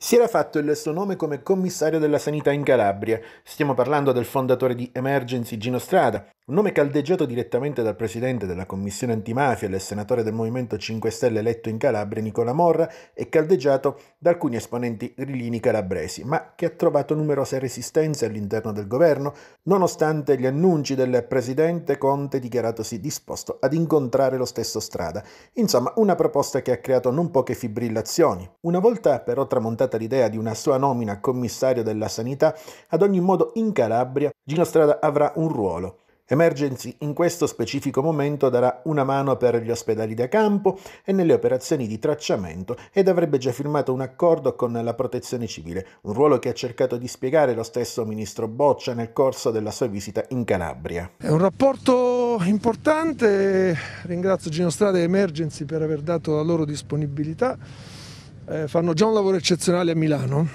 Si era fatto il suo nome come commissario della sanità in Calabria. Stiamo parlando del fondatore di Emergency Gino Strada, un nome caldeggiato direttamente dal presidente della commissione antimafia e senatore del Movimento 5 Stelle eletto in Calabria Nicola Morra e caldeggiato da alcuni esponenti rilini calabresi, ma che ha trovato numerose resistenze all'interno del governo, nonostante gli annunci del presidente Conte dichiaratosi disposto ad incontrare lo stesso Strada. Insomma, una proposta che ha creato non poche fibrillazioni. Una volta però tramontata fondata l'idea di una sua nomina a commissario della sanità, ad ogni modo in Calabria Gino Strada avrà un ruolo. Emergency in questo specifico momento darà una mano per gli ospedali da campo e nelle operazioni di tracciamento ed avrebbe già firmato un accordo con la protezione civile, un ruolo che ha cercato di spiegare lo stesso ministro Boccia nel corso della sua visita in Calabria. È un rapporto importante, ringrazio Gino Strada e Emergency per aver dato la loro disponibilità eh, fanno già un lavoro eccezionale a Milano,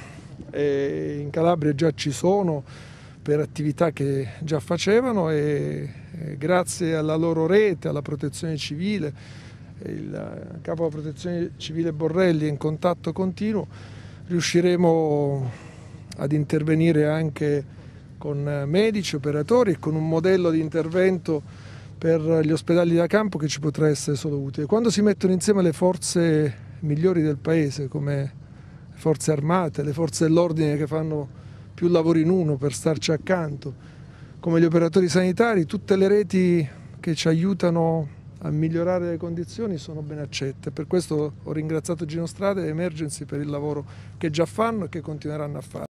e in Calabria già ci sono per attività che già facevano e, e grazie alla loro rete, alla protezione civile, il capo della protezione civile Borrelli è in contatto continuo, riusciremo ad intervenire anche con medici, operatori e con un modello di intervento per gli ospedali da campo che ci potrà essere solo utile. Quando si mettono insieme le forze migliori del paese come le forze armate, le forze dell'ordine che fanno più lavori in uno per starci accanto, come gli operatori sanitari, tutte le reti che ci aiutano a migliorare le condizioni sono ben accette. Per questo ho ringraziato Gino Strade e Emergency per il lavoro che già fanno e che continueranno a fare.